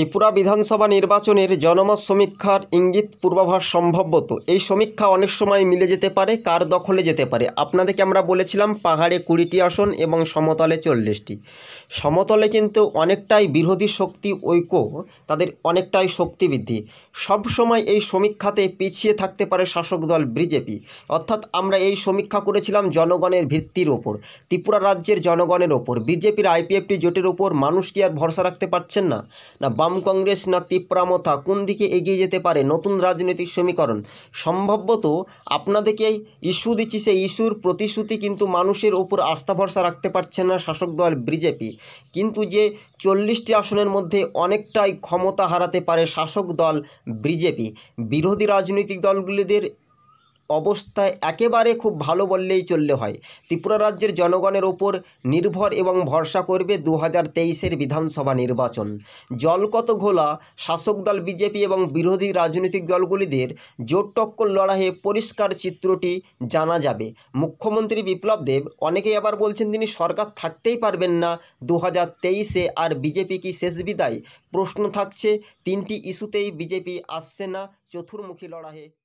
ত্রিপুরা বিধানসভা নির্বাচনের জনমত সমীক্ষার ইঙ্গিত পূর্বাভাস সম্ভবত এই সমীক্ষা অনেক সময় মিলে যেতে পারে কার দখলে যেতে পারে আপনাদেরকে আমরা বলেছিলাম পাহাড়ে কুড়িটি আসন এবং সমতলে চল্লিশটি সমতলে কিন্তু অনেকটাই বিরোধী শক্তি ঐক্য তাদের অনেকটাই শক্তি বৃদ্ধি সবসময় এই সমীক্ষাতে পিছিয়ে থাকতে পারে শাসক দল বিজেপি অর্থাৎ আমরা এই সমীক্ষা করেছিলাম জনগণের ভিত্তির ওপর ত্রিপুরা রাজ্যের জনগণের ওপর বিজেপির আইপিএফটি জোটের ওপর মানুষ কি আর ভরসা রাখতে পারছেন না না বাম কংগ্রেস না তিপ্রামথা কোন দিকে এগিয়ে যেতে পারে নতুন রাজনৈতিক সমীকরণ সম্ভবত আপনাদেরকে ইস্যু দিচ্ছি সেই ইস্যুর প্রতিশ্রুতি কিন্তু মানুষের ওপর আস্থা ভরসা রাখতে পারছে না শাসক দল বিজেপি কিন্তু যে চল্লিশটি আসনের মধ্যে অনেকটাই ক্ষমতা হারাতে পারে শাসক দল বিজেপি বিরোধী রাজনৈতিক দলগুলিদের অবস্থা একেবারে খুব ভালো বললেই চললে হয় ত্রিপুরা রাজ্যের জনগণের ওপর নির্ভর এবং ভরসা করবে দু হাজার বিধানসভা নির্বাচন জলকত ঘোলা শাসক দল বিজেপি এবং বিরোধী রাজনৈতিক দলগুলিদের জোট টক্কর লড়াইয়ে পরিষ্কার চিত্রটি জানা যাবে মুখ্যমন্ত্রী বিপ্লব দেব অনেকেই আবার বলছেন তিনি সরকার থাকতেই পারবেন না দু হাজার আর বিজেপি কি শেষ বিদায় প্রশ্ন থাকছে তিনটি ইস্যুতেই বিজেপি আসছে না চতুর্মুখী লড়াইয়ে